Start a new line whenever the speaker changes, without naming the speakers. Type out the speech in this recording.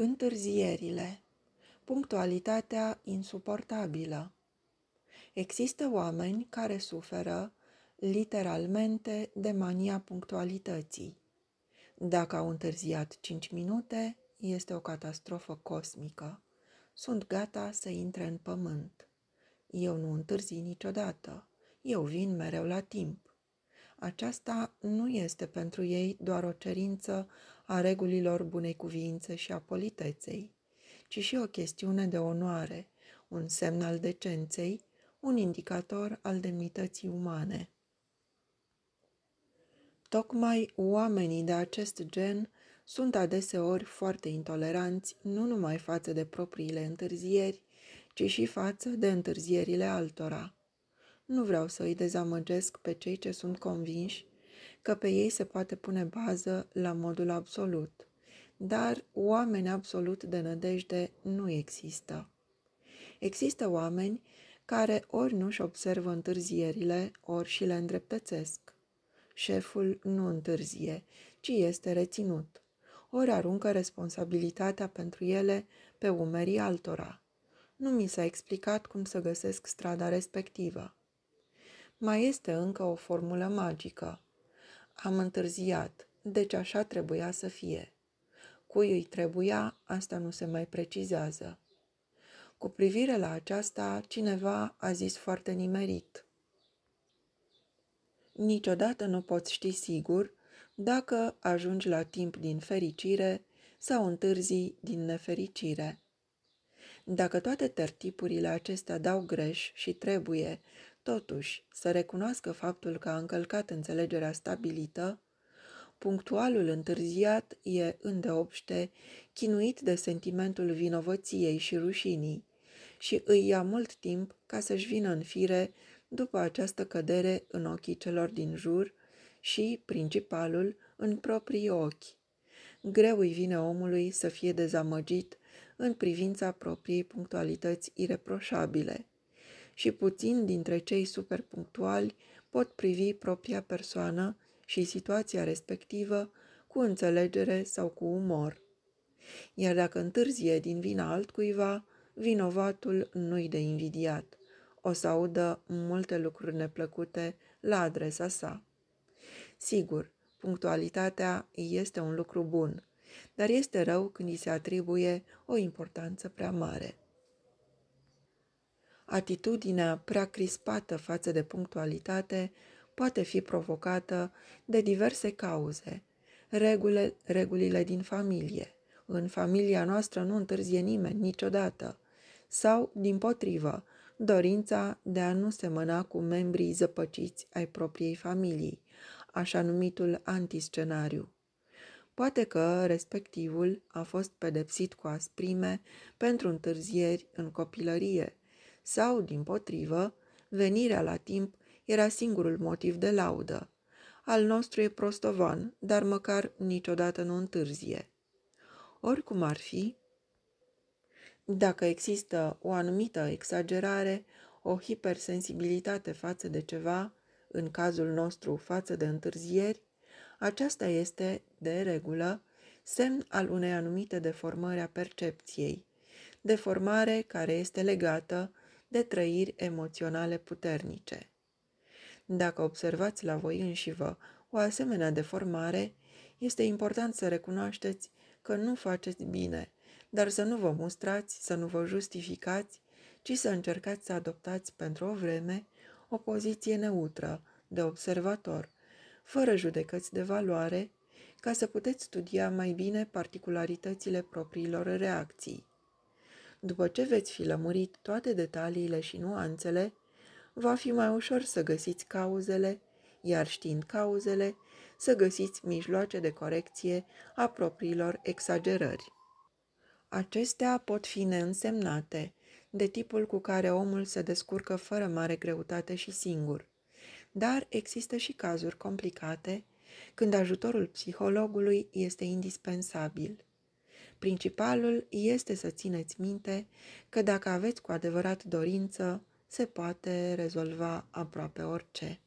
Întârzierile. Punctualitatea insuportabilă. Există oameni care suferă literalmente de mania punctualității. Dacă au întârziat 5 minute, este o catastrofă cosmică. Sunt gata să intre în pământ. Eu nu întârzi niciodată. Eu vin mereu la timp. Aceasta nu este pentru ei doar o cerință a regulilor bunei cuvințe și a politeței, ci și o chestiune de onoare, un semn al decenței, un indicator al demnității umane. Tocmai oamenii de acest gen sunt adeseori foarte intoleranți nu numai față de propriile întârzieri, ci și față de întârzierile altora. Nu vreau să îi dezamăgesc pe cei ce sunt convinși că pe ei se poate pune bază la modul absolut. Dar oameni absolut de nădejde nu există. Există oameni care ori nu-și observă întârzierile, ori și le îndreptățesc. Șeful nu întârzie, ci este reținut. Ori aruncă responsabilitatea pentru ele pe umerii altora. Nu mi s-a explicat cum să găsesc strada respectivă. Mai este încă o formulă magică. Am întârziat, deci așa trebuia să fie. Cui îi trebuia, asta nu se mai precizează. Cu privire la aceasta, cineva a zis foarte nimerit. Niciodată nu poți ști sigur dacă ajungi la timp din fericire sau întârzi din nefericire. Dacă toate tertipurile acestea dau greș și trebuie Totuși, să recunoască faptul că a încălcat înțelegerea stabilită, punctualul întârziat e îndeopște, chinuit de sentimentul vinovăției și rușinii, și îi ia mult timp ca să-și vină în fire după această cădere în ochii celor din jur și, principalul, în proprii ochi. Greu îi vine omului să fie dezamăgit în privința propriei punctualități ireproșabile și puțin dintre cei superpunctuali pot privi propria persoană și situația respectivă cu înțelegere sau cu umor. Iar dacă întârzie din vina altcuiva, vinovatul nu-i de invidiat. O să audă multe lucruri neplăcute la adresa sa. Sigur, punctualitatea este un lucru bun, dar este rău când îi se atribuie o importanță prea mare. Atitudinea prea crispată față de punctualitate poate fi provocată de diverse cauze. Regule, regulile din familie. În familia noastră nu întârzie nimeni niciodată. Sau, din potrivă, dorința de a nu semăna cu membrii zăpăciți ai propriei familii, așa numitul antiscenariu. Poate că respectivul a fost pedepsit cu asprime pentru întârzieri în copilărie sau, din potrivă, venirea la timp era singurul motiv de laudă. Al nostru e prostovan, dar măcar niciodată nu întârzie. Oricum ar fi, dacă există o anumită exagerare, o hipersensibilitate față de ceva, în cazul nostru față de întârzieri, aceasta este, de regulă, semn al unei anumite deformări a percepției, deformare care este legată de trăiri emoționale puternice. Dacă observați la voi înși vă o asemenea deformare, este important să recunoașteți că nu faceți bine, dar să nu vă mustrați, să nu vă justificați, ci să încercați să adoptați pentru o vreme o poziție neutră, de observator, fără judecăți de valoare, ca să puteți studia mai bine particularitățile propriilor reacții. După ce veți fi lămurit toate detaliile și nuanțele, va fi mai ușor să găsiți cauzele, iar știind cauzele, să găsiți mijloace de corecție a propriilor exagerări. Acestea pot fi neînsemnate, de tipul cu care omul se descurcă fără mare greutate și singur. Dar există și cazuri complicate, când ajutorul psihologului este indispensabil. Principalul este să țineți minte că dacă aveți cu adevărat dorință, se poate rezolva aproape orice.